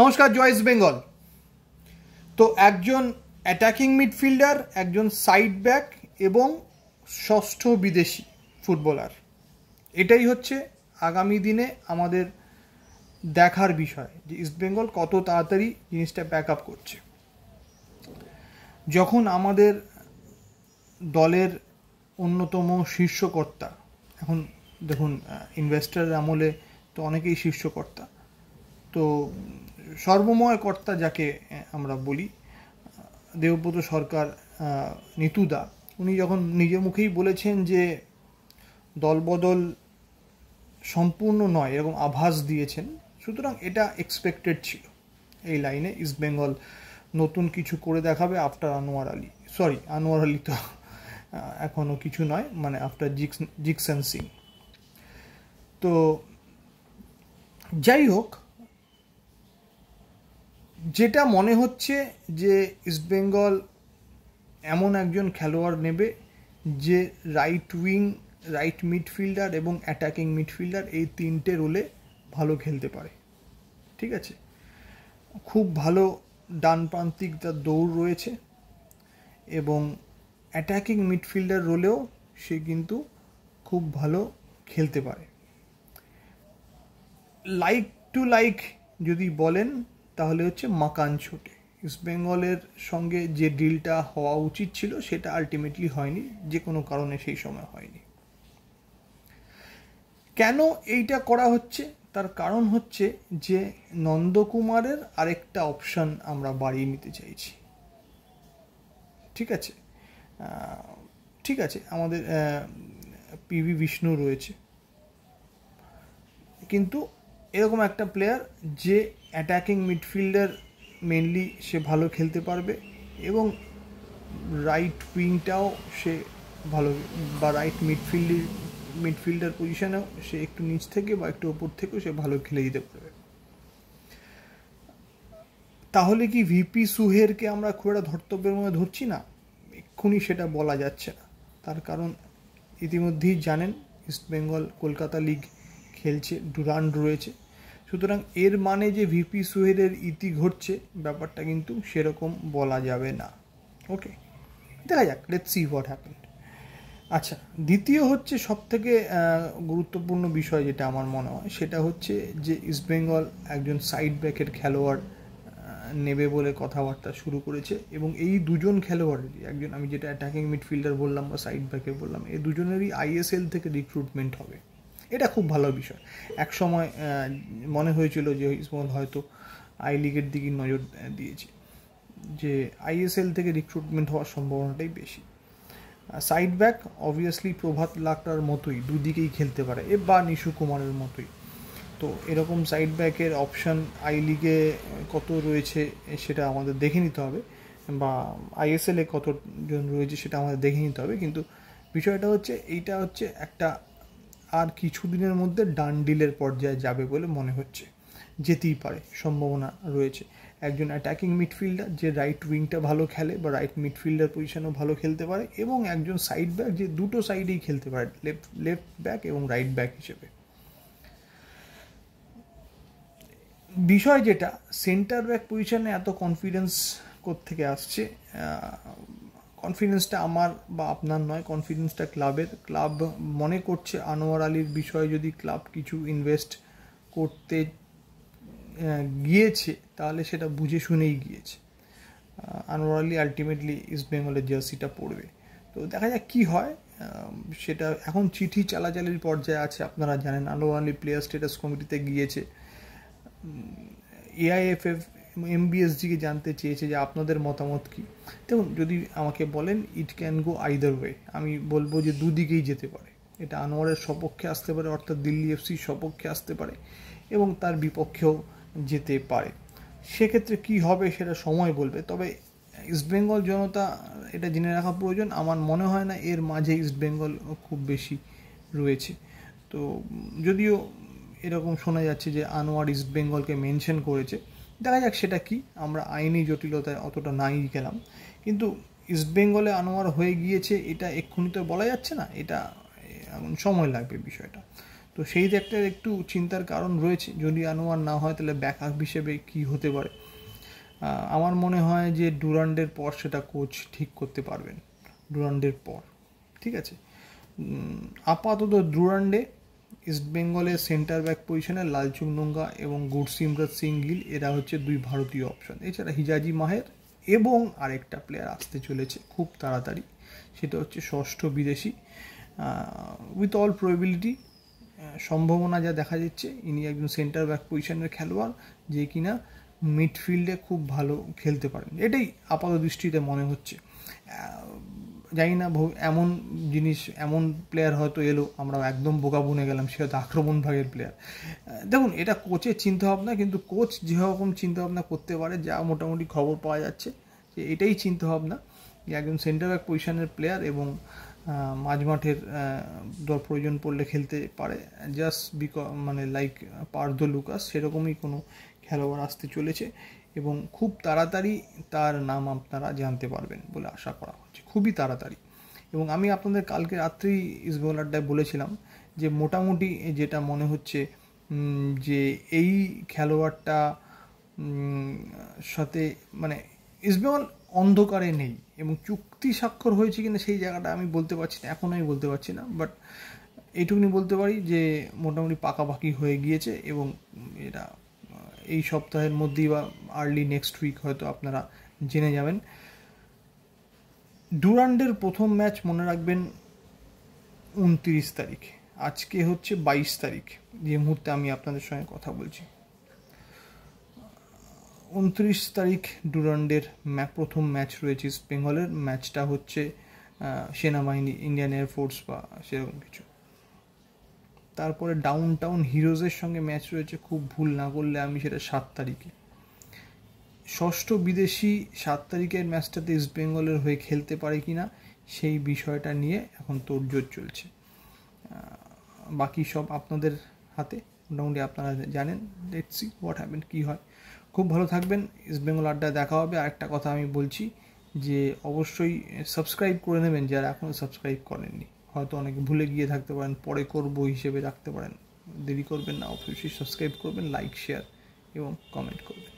নমস্কার জয়েস বেঙ্গল তো একজন অ্যাটাকিং মিডফিল্ডার একজন সাইড ব্যাক এবং ষষ্ঠ বিদেশি ফুটবলার এটাই হচ্ছে আগামী দিনে আমাদের দেখার বিষয় যে ইস্টবেঙ্গল কত তাড়াতাড়ি জিনিসটা ব্যাক আপ করছে যখন আমাদের দলের অন্যতম শীর্ষকর্তা এখন দেখুন ইনভেস্টার আমলে তো অনেকেই শীর্ষকর্তা তো সর্বময় কর্তা যাকে আমরা বলি দেবব্রত সরকার নিতুদা উনি যখন নিজের মুখেই বলেছেন যে দলবদল সম্পূর্ণ নয় এরকম আভাস দিয়েছেন সুতরাং এটা এক্সপেক্টেড ছিল এই লাইনে ইস্ট বেঙ্গল নতুন কিছু করে দেখাবে আফটার আনোয়ার আলী সরি আনোয়ার আলী তো এখনও কিছু নয় মানে আফটার জিক্স জিক্সেন সিং তো যাই হোক যেটা মনে হচ্ছে যে ইস্টবেঙ্গল এমন একজন খেলোয়াড় নেবে যে রাইট উইং রাইট মিডফিল্ডার এবং অ্যাটাকিং মিডফিল্ডার এই তিনটে রোলে ভালো খেলতে পারে ঠিক আছে খুব ভালো ডান প্রান্তিক তার দৌড় রয়েছে এবং অ্যাটাকিং মিডফিল্ডার রোলেও সে কিন্তু খুব ভালো খেলতে পারে লাইক টু লাইক যদি বলেন তাহলে হচ্ছে মাকান ছোটে ইস্ট বেঙ্গলের সঙ্গে যে ডিলটা হওয়া উচিত ছিল সেটা আলটিমেটলি হয়নি যে কোনো কারণে সেই সময় হয়নি কেন এইটা করা হচ্ছে তার কারণ হচ্ছে যে নন্দকুমারের আরেকটা অপশান আমরা বাড়িয়ে নিতে চাইছি ঠিক আছে ঠিক আছে আমাদের পিভি বিষ্ণু রয়েছে কিন্তু এরকম একটা প্লেয়ার যে অ্যাটাকিং মিডফিল্ডার মেনলি সে ভালো খেলতে পারবে এবং রাইট উইংটাও সে ভালো বা রাইট মিডফিল্ড মিডফিল্ডার পজিশানেও সে একটু নিচ থেকে বা একটু ওপর থেকেও সে ভালো খেলে দিতে পারবে তাহলে কি ভিপি সুহেরকে আমরা খুব একটা ধর্তব্যের মধ্যে ধরছি না এক্ষুনি সেটা বলা যাচ্ছে না তার কারণ ইতিমধ্যেই জানেন ইস্টবেঙ্গল কলকাতা লিগ খেলছে ডুরান্ড রয়েছে সুতরাং এর মানে যে ভিপি সোহেলের ইতি ঘটছে ব্যাপারটা কিন্তু সেরকম বলা যাবে না ওকে দেখা যাক লেট সি হোয়াট হ্যাপেন আচ্ছা দ্বিতীয় হচ্ছে সবথেকে গুরুত্বপূর্ণ বিষয় যেটা আমার মনে হয় সেটা হচ্ছে যে ইস্টবেঙ্গল একজন সাইড ব্যাকের খেলোয়াড় নেবে বলে কথাবার্তা শুরু করেছে এবং এই দুজন খেলোয়াড়েরই একজন আমি যেটা অ্যাটাকিং মিডফিল্ডার বললাম বা সাইড ব্যাকে বললাম এই দুজনেরই আইএসএল থেকে রিক্রুটমেন্ট হবে এটা খুব ভালো বিষয় এক সময় মনে হয়েছিল যে ইসমল হয়তো আই লিগের দিকে নজর দিয়েছে যে আইএসএল থেকে রিক্রুটমেন্ট হওয়ার সম্ভাবনাটাই বেশি সাইড ব্যাক অবভিয়াসলি প্রভাত লাকটার মতোই দুদিকেই খেলতে পারে এ বা নিশু কুমারের মতোই তো এরকম সাইড ব্যাকের অপশান আই লিগে কত রয়েছে সেটা আমাদের দেখে নিতে হবে বা আইএসএলে কতজন রয়েছে সেটা আমাদের দেখে নিতে হবে কিন্তু বিষয়টা হচ্ছে এইটা হচ্ছে একটা আর কিছুদিনের মধ্যে ডান ডিলের পর্যায়ে যাবে বলে মনে হচ্ছে যেতেই পারে সম্ভাবনা রয়েছে একজন অ্যাটাকিং মিডফিল্ডার যে রাইট উইংটা ভালো খেলে বা রাইট মিডফিল্ডার পজিশনও ভালো খেলতে পারে এবং একজন সাইড ব্যাক যে দুটো সাইডেই খেলতে পারে লেফট লেফট ব্যাক এবং রাইট ব্যাক হিসেবে বিষয় যেটা সেন্টার ব্যাক পজিশনে এত কনফিডেন্স থেকে আসছে কনফিডেন্সটা আমার বা আপনার নয় কনফিডেন্সটা ক্লাবের ক্লাব মনে করছে আনোয়ার আলীর বিষয়ে যদি ক্লাব কিছু ইনভেস্ট করতে গিয়েছে তাহলে সেটা বুঝে শুনেই গিয়েছে আনোয়ার আলী আলটিমেটলি ইস্ট বেঙ্গলের জার্সিটা পড়বে তো দেখা যাক কী হয় সেটা এখন চিঠি চালাচালির পর্যায়ে আছে আপনারা জানেন আনোয়ার আলী প্লেয়ার স্টেটাস কমিটিতে গিয়েছে এআইএফএফ এমবিএসজিকে জানতে চেয়েছে যে আপনাদের মতামত কী দেখুন যদি আমাকে বলেন it can go either way আমি বলবো যে দুদিকেই যেতে পারে এটা আনোয়ারের সপক্ষে আসতে পারে অর্থাৎ দিল্লি এফসির সপক্ষে আসতে পারে এবং তার বিপক্ষেও যেতে পারে সেক্ষেত্রে কি হবে সেটা সময় বলবে তবে ইস্টবেঙ্গল জনতা এটা জেনে রাখা প্রয়োজন আমার মনে হয় না এর মাঝে ইস্টবেঙ্গল খুব বেশি রয়েছে তো যদিও এরকম শোনা যাচ্ছে যে আনোয়ার ইস্টবেঙ্গলকে মেনশন করেছে দেখা যাক সেটা কি আমরা আইনি জটিলতায় অতটা নাই গেলাম কিন্তু ইস্টবেঙ্গলে আনোয়ার হয়ে গিয়েছে এটা এক্ষুনি তো বলা যাচ্ছে না এটা এখন সময় লাগবে বিষয়টা তো সেই একটা একটু চিন্তার কারণ রয়েছে যদি আনোয়ার না হয় তাহলে ব্যাকআপ হিসেবে কি হতে পারে আমার মনে হয় যে ডুরান্ডের পর সেটা কোচ ঠিক করতে পারবেন ডুরান্ডের পর ঠিক আছে আপাতত ডুরান্ডে ইস্টবেঙ্গলের সেন্টার ব্যাক পজিশনে লালচুং নোংগা এবং গুরসিমরত সিং গিল এরা হচ্ছে দুই ভারতীয় অপশন এছাড়া হিজাজি মাহের এবং আরেকটা প্লেয়ার আসতে চলেছে খুব তাড়াতাড়ি সেটা হচ্ছে ষষ্ঠ বিদেশি উইথ অল প্রবিলিটি সম্ভাবনা যা দেখা যাচ্ছে ইনি একজন সেন্টার ব্যাক পজিশনের খেলোয়াড় যে কিনা মিডফিল্ডে খুব ভালো খেলতে পারেন এটাই আপাত দৃষ্টিতে মনে হচ্ছে জানি না এমন জিনিস এমন প্লেয়ার হয়তো এলো আমরা একদম বোকা বুনে গেলাম সে হয়তো আক্রমণ ভাগের প্লেয়ার দেখুন এটা কোচের চিন্তাভাবনা কিন্তু কোচ যেরকম চিন্তাভাবনা করতে পারে যা মোটামুটি খবর পাওয়া যাচ্ছে যে এটাই চিন্তাভাবনা যে একজন সেন্টার ব্যাক পজিশনের প্লেয়ার এবং মাঝ মাঠের দর প্রয়োজন পড়লে খেলতে পারে জাস্ট বিক মানে লাইক পার্দ লুকাস সেরকমই কোনো খেলোয়াড় আসতে চলেছে এবং খুব তাড়াতাড়ি তার নাম আপনারা জানতে পারবেন বলে আশা করা হচ্ছে খুবই তাড়াতাড়ি এবং আমি আপনাদের কালকে রাত্রি ইসবল আড্ডায় বলেছিলাম যে মোটামুটি যেটা মনে হচ্ছে যে এই খেলোয়াড়টা সাথে মানে ইসবেল অন্ধকারে নেই এবং চুক্তি স্বাক্ষর হয়েছে কিনা সেই জায়গাটা আমি বলতে পারছি না এখন আমি বলতে পারছি না বাট এইটুকুনি বলতে পারি যে মোটামুটি পাকাপাকি হয়ে গিয়েছে এবং এটা এই সপ্তাহের মধ্যেই বা আর্লি নেক্সট উইক হয়তো আপনারা জেনে যাবেন ডুরান্ডের প্রথম ম্যাচ মনে রাখবেন উনত্রিশ তারিখ আজকে হচ্ছে বাইশ তারিখ যে মুহূর্তে আমি আপনাদের সঙ্গে কথা বলছি উনত্রিশ তারিখ ডুরান্ডের প্রথম ম্যাচ রয়েছে ইস্ট বেঙ্গলের ম্যাচটা হচ্ছে সেনাবাহিনী ইন্ডিয়ান এয়ারফোর্স বা সেরকম কিছু তারপরে ডাউন টাউন হিরোজের সঙ্গে ম্যাচ রয়েছে খুব ভুল না করলে আমি সেটা সাত তারিখে ষষ্ঠ বিদেশি সাত তারিখের ম্যাচটাতে ইস্ট বেঙ্গলের হয়ে খেলতে পারে কি না সেই বিষয়টা নিয়ে এখন তোড়জোড় চলছে বাকি সব আপনাদের হাতে মোটামুটি আপনারা জানেন দেখছি সি হোয়াট হ্যাপেন কী হয় খুব ভালো থাকবেন ইস্ট বেঙ্গল আড্ডায় দেখা হবে আর একটা কথা আমি বলছি যে অবশ্যই সাবস্ক্রাইব করে নেবেন যারা এখনও সাবস্ক্রাইব করেননি হয়তো অনেকে ভুলে গিয়ে থাকতে পারেন পরে করব হিসেবে রাখতে পারেন দেরি করবেন না অবশ্যই সাবস্ক্রাইব করবেন লাইক শেয়ার এবং কমেন্ট করবেন